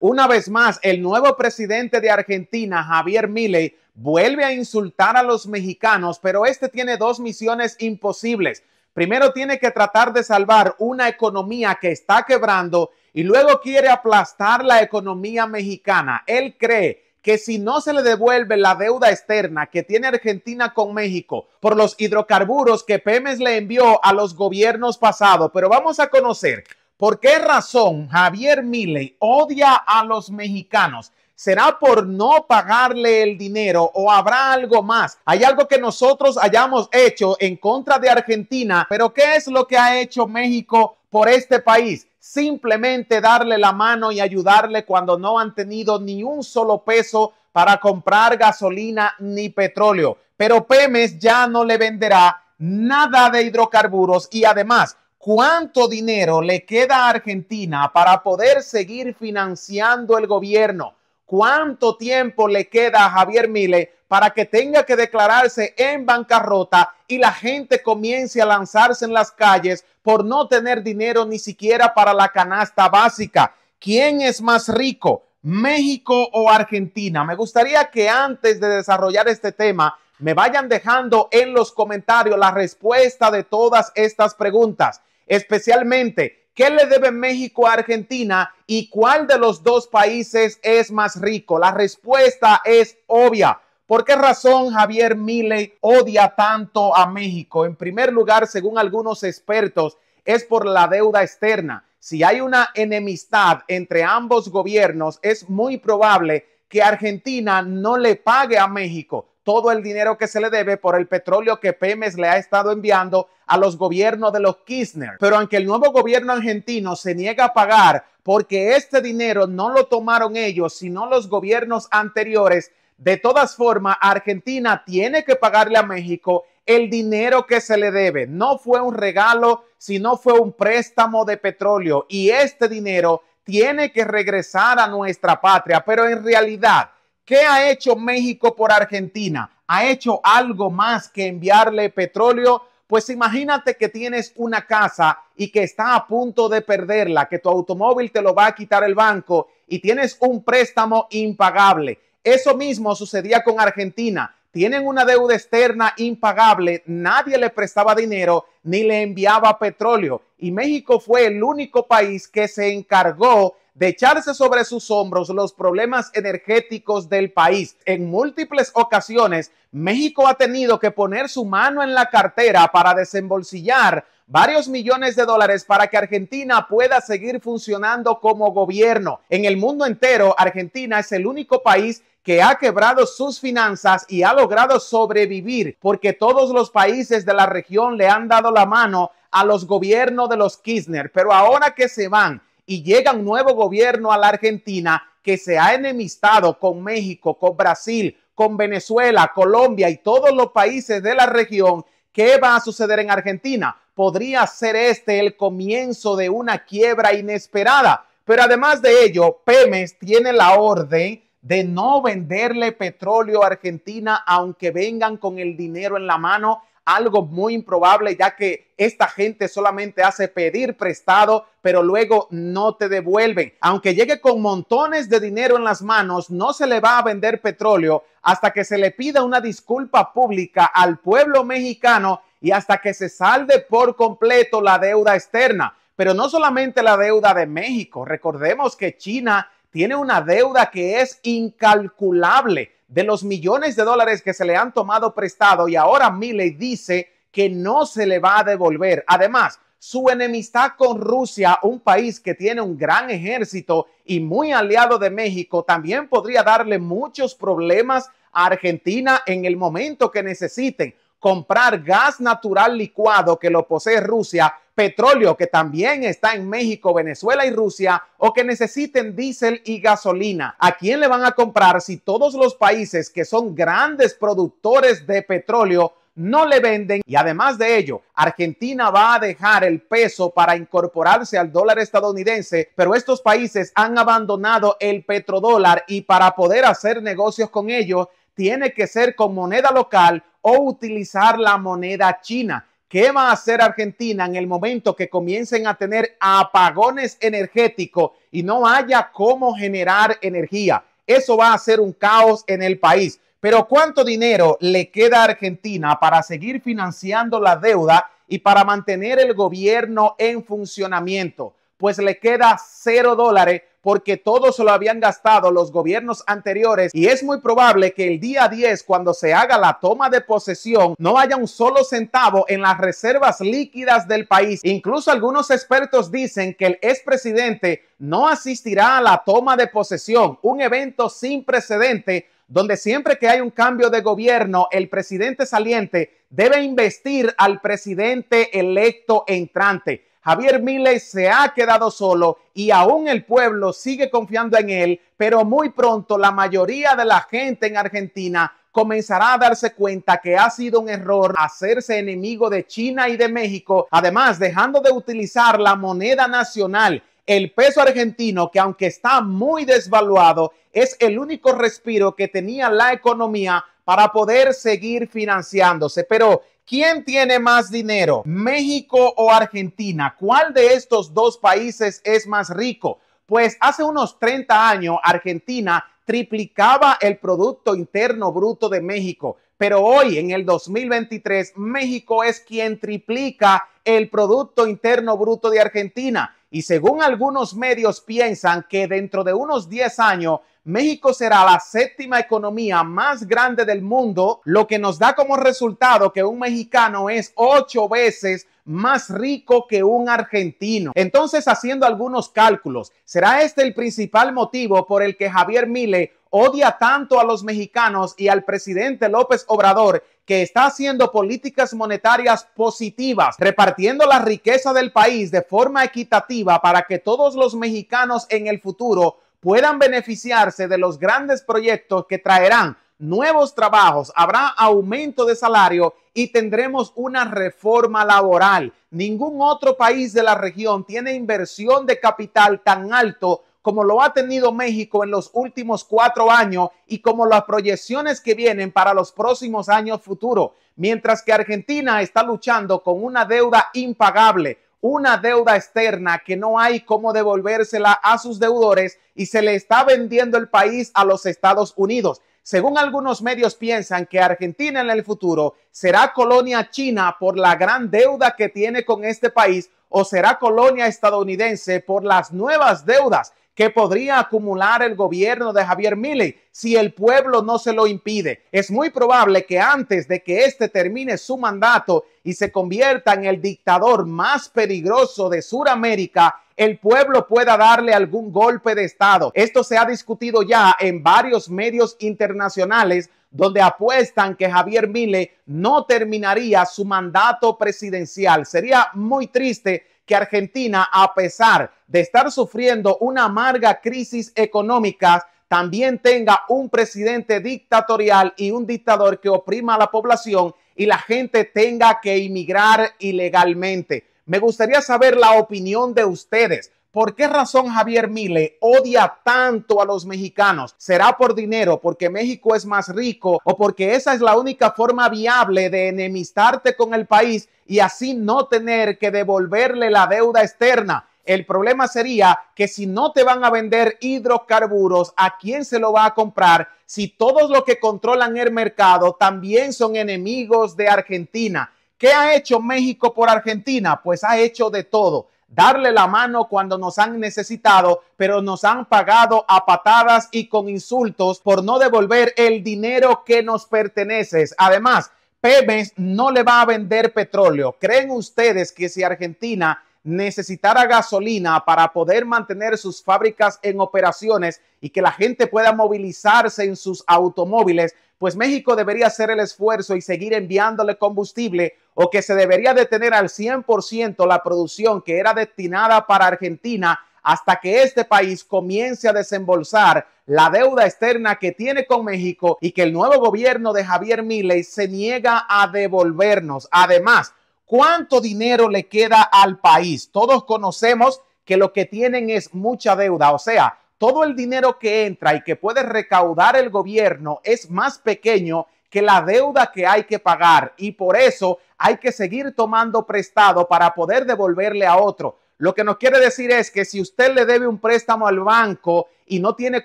Una vez más, el nuevo presidente de Argentina, Javier Milei, vuelve a insultar a los mexicanos, pero este tiene dos misiones imposibles. Primero tiene que tratar de salvar una economía que está quebrando y luego quiere aplastar la economía mexicana. Él cree que si no se le devuelve la deuda externa que tiene Argentina con México por los hidrocarburos que Pemex le envió a los gobiernos pasados, pero vamos a conocer ¿Por qué razón Javier Milei odia a los mexicanos? ¿Será por no pagarle el dinero o habrá algo más? ¿Hay algo que nosotros hayamos hecho en contra de Argentina? ¿Pero qué es lo que ha hecho México por este país? Simplemente darle la mano y ayudarle cuando no han tenido ni un solo peso para comprar gasolina ni petróleo. Pero Pemes ya no le venderá nada de hidrocarburos y además ¿Cuánto dinero le queda a Argentina para poder seguir financiando el gobierno? ¿Cuánto tiempo le queda a Javier Mile para que tenga que declararse en bancarrota y la gente comience a lanzarse en las calles por no tener dinero ni siquiera para la canasta básica? ¿Quién es más rico, México o Argentina? Me gustaría que antes de desarrollar este tema, me vayan dejando en los comentarios la respuesta de todas estas preguntas, especialmente qué le debe México a Argentina y cuál de los dos países es más rico. La respuesta es obvia. ¿Por qué razón Javier Mile odia tanto a México? En primer lugar, según algunos expertos, es por la deuda externa. Si hay una enemistad entre ambos gobiernos, es muy probable que Argentina no le pague a México, todo el dinero que se le debe por el petróleo que Pemex le ha estado enviando a los gobiernos de los Kirchner. Pero aunque el nuevo gobierno argentino se niega a pagar porque este dinero no lo tomaron ellos, sino los gobiernos anteriores, de todas formas, Argentina tiene que pagarle a México el dinero que se le debe. No fue un regalo, sino fue un préstamo de petróleo. Y este dinero tiene que regresar a nuestra patria. Pero en realidad, ¿Qué ha hecho México por Argentina? ¿Ha hecho algo más que enviarle petróleo? Pues imagínate que tienes una casa y que está a punto de perderla, que tu automóvil te lo va a quitar el banco y tienes un préstamo impagable. Eso mismo sucedía con Argentina. Tienen una deuda externa impagable, nadie le prestaba dinero ni le enviaba petróleo y México fue el único país que se encargó de echarse sobre sus hombros los problemas energéticos del país. En múltiples ocasiones, México ha tenido que poner su mano en la cartera para desembolsillar varios millones de dólares para que Argentina pueda seguir funcionando como gobierno. En el mundo entero, Argentina es el único país que ha quebrado sus finanzas y ha logrado sobrevivir porque todos los países de la región le han dado la mano a los gobiernos de los Kirchner. Pero ahora que se van y llega un nuevo gobierno a la Argentina que se ha enemistado con México, con Brasil, con Venezuela, Colombia y todos los países de la región, ¿qué va a suceder en Argentina? Podría ser este el comienzo de una quiebra inesperada. Pero además de ello, Pemex tiene la orden de no venderle petróleo a Argentina aunque vengan con el dinero en la mano algo muy improbable ya que esta gente solamente hace pedir prestado, pero luego no te devuelven. Aunque llegue con montones de dinero en las manos, no se le va a vender petróleo hasta que se le pida una disculpa pública al pueblo mexicano y hasta que se salde por completo la deuda externa. Pero no solamente la deuda de México, recordemos que China tiene una deuda que es incalculable de los millones de dólares que se le han tomado prestado y ahora Milley dice que no se le va a devolver. Además, su enemistad con Rusia, un país que tiene un gran ejército y muy aliado de México, también podría darle muchos problemas a Argentina en el momento que necesiten comprar gas natural licuado que lo posee Rusia petróleo que también está en México, Venezuela y Rusia o que necesiten diésel y gasolina. ¿A quién le van a comprar si todos los países que son grandes productores de petróleo no le venden y además de ello, Argentina va a dejar el peso para incorporarse al dólar estadounidense, pero estos países han abandonado el petrodólar y para poder hacer negocios con ellos tiene que ser con moneda local o utilizar la moneda china. ¿Qué va a hacer Argentina en el momento que comiencen a tener apagones energéticos y no haya cómo generar energía? Eso va a ser un caos en el país. Pero ¿cuánto dinero le queda a Argentina para seguir financiando la deuda y para mantener el gobierno en funcionamiento? Pues le queda cero dólares porque todos lo habían gastado los gobiernos anteriores y es muy probable que el día 10, cuando se haga la toma de posesión, no haya un solo centavo en las reservas líquidas del país. Incluso algunos expertos dicen que el expresidente no asistirá a la toma de posesión, un evento sin precedente donde siempre que hay un cambio de gobierno, el presidente saliente debe investir al presidente electo entrante. Javier Miles se ha quedado solo y aún el pueblo sigue confiando en él, pero muy pronto la mayoría de la gente en Argentina comenzará a darse cuenta que ha sido un error hacerse enemigo de China y de México, además dejando de utilizar la moneda nacional el peso argentino, que aunque está muy desvaluado, es el único respiro que tenía la economía para poder seguir financiándose. Pero, ¿Quién tiene más dinero, México o Argentina? ¿Cuál de estos dos países es más rico? Pues hace unos 30 años Argentina triplicaba el Producto Interno Bruto de México, pero hoy en el 2023 México es quien triplica el Producto Interno Bruto de Argentina y según algunos medios piensan que dentro de unos 10 años México será la séptima economía más grande del mundo, lo que nos da como resultado que un mexicano es ocho veces más rico que un argentino. Entonces, haciendo algunos cálculos, ¿será este el principal motivo por el que Javier Mile odia tanto a los mexicanos y al presidente López Obrador que está haciendo políticas monetarias positivas, repartiendo la riqueza del país de forma equitativa para que todos los mexicanos en el futuro puedan beneficiarse de los grandes proyectos que traerán nuevos trabajos, habrá aumento de salario y tendremos una reforma laboral. Ningún otro país de la región tiene inversión de capital tan alto como lo ha tenido México en los últimos cuatro años y como las proyecciones que vienen para los próximos años futuros, mientras que Argentina está luchando con una deuda impagable una deuda externa que no hay cómo devolvérsela a sus deudores y se le está vendiendo el país a los Estados Unidos. Según algunos medios piensan que Argentina en el futuro será colonia china por la gran deuda que tiene con este país o será colonia estadounidense por las nuevas deudas que podría acumular el gobierno de Javier Mille si el pueblo no se lo impide. Es muy probable que antes de que éste termine su mandato y se convierta en el dictador más peligroso de Sudamérica, el pueblo pueda darle algún golpe de Estado. Esto se ha discutido ya en varios medios internacionales donde apuestan que Javier Mille no terminaría su mandato presidencial. Sería muy triste que Argentina, a pesar de estar sufriendo una amarga crisis económica, también tenga un presidente dictatorial y un dictador que oprima a la población y la gente tenga que emigrar ilegalmente. Me gustaría saber la opinión de ustedes. ¿Por qué razón Javier Mile odia tanto a los mexicanos? ¿Será por dinero, porque México es más rico o porque esa es la única forma viable de enemistarte con el país y así no tener que devolverle la deuda externa? El problema sería que si no te van a vender hidrocarburos, ¿a quién se lo va a comprar? Si todos los que controlan el mercado también son enemigos de Argentina. ¿Qué ha hecho México por Argentina? Pues ha hecho de todo darle la mano cuando nos han necesitado, pero nos han pagado a patadas y con insultos por no devolver el dinero que nos pertenece. Además, Pemex no le va a vender petróleo. ¿Creen ustedes que si Argentina necesitara gasolina para poder mantener sus fábricas en operaciones y que la gente pueda movilizarse en sus automóviles, pues México debería hacer el esfuerzo y seguir enviándole combustible o que se debería detener al 100% la producción que era destinada para Argentina hasta que este país comience a desembolsar la deuda externa que tiene con México y que el nuevo gobierno de Javier Milei se niega a devolvernos. Además, cuánto dinero le queda al país. Todos conocemos que lo que tienen es mucha deuda, o sea, todo el dinero que entra y que puede recaudar el gobierno es más pequeño que la deuda que hay que pagar y por eso hay que seguir tomando prestado para poder devolverle a otro. Lo que nos quiere decir es que si usted le debe un préstamo al banco y no tiene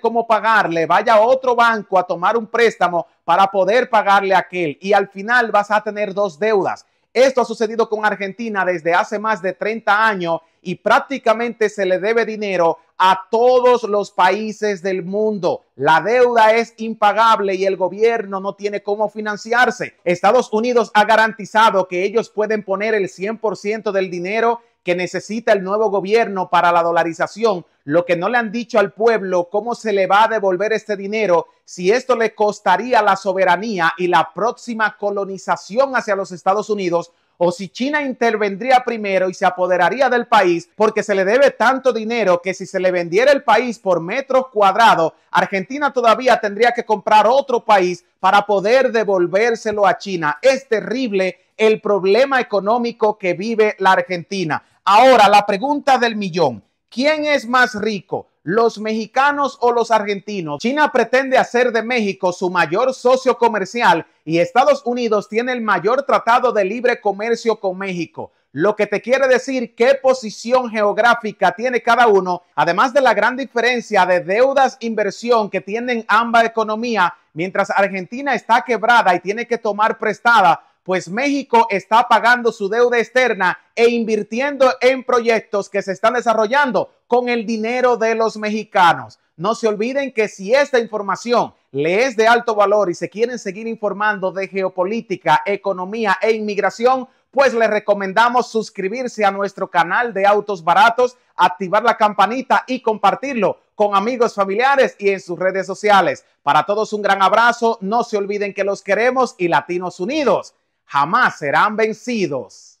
cómo pagarle, vaya a otro banco a tomar un préstamo para poder pagarle a aquel. Y al final vas a tener dos deudas. Esto ha sucedido con Argentina desde hace más de 30 años y prácticamente se le debe dinero a todos los países del mundo. La deuda es impagable y el gobierno no tiene cómo financiarse. Estados Unidos ha garantizado que ellos pueden poner el 100% del dinero que necesita el nuevo gobierno para la dolarización lo que no le han dicho al pueblo, cómo se le va a devolver este dinero, si esto le costaría la soberanía y la próxima colonización hacia los Estados Unidos, o si China intervendría primero y se apoderaría del país porque se le debe tanto dinero que si se le vendiera el país por metros cuadrados, Argentina todavía tendría que comprar otro país para poder devolvérselo a China. Es terrible el problema económico que vive la Argentina. Ahora, la pregunta del millón. ¿Quién es más rico? ¿Los mexicanos o los argentinos? China pretende hacer de México su mayor socio comercial y Estados Unidos tiene el mayor tratado de libre comercio con México. Lo que te quiere decir qué posición geográfica tiene cada uno, además de la gran diferencia de deudas e inversión que tienen ambas economías, mientras Argentina está quebrada y tiene que tomar prestada pues México está pagando su deuda externa e invirtiendo en proyectos que se están desarrollando con el dinero de los mexicanos. No se olviden que si esta información le es de alto valor y se quieren seguir informando de geopolítica, economía e inmigración, pues les recomendamos suscribirse a nuestro canal de autos baratos, activar la campanita y compartirlo con amigos, familiares y en sus redes sociales. Para todos un gran abrazo, no se olviden que los queremos y Latinos Unidos jamás serán vencidos.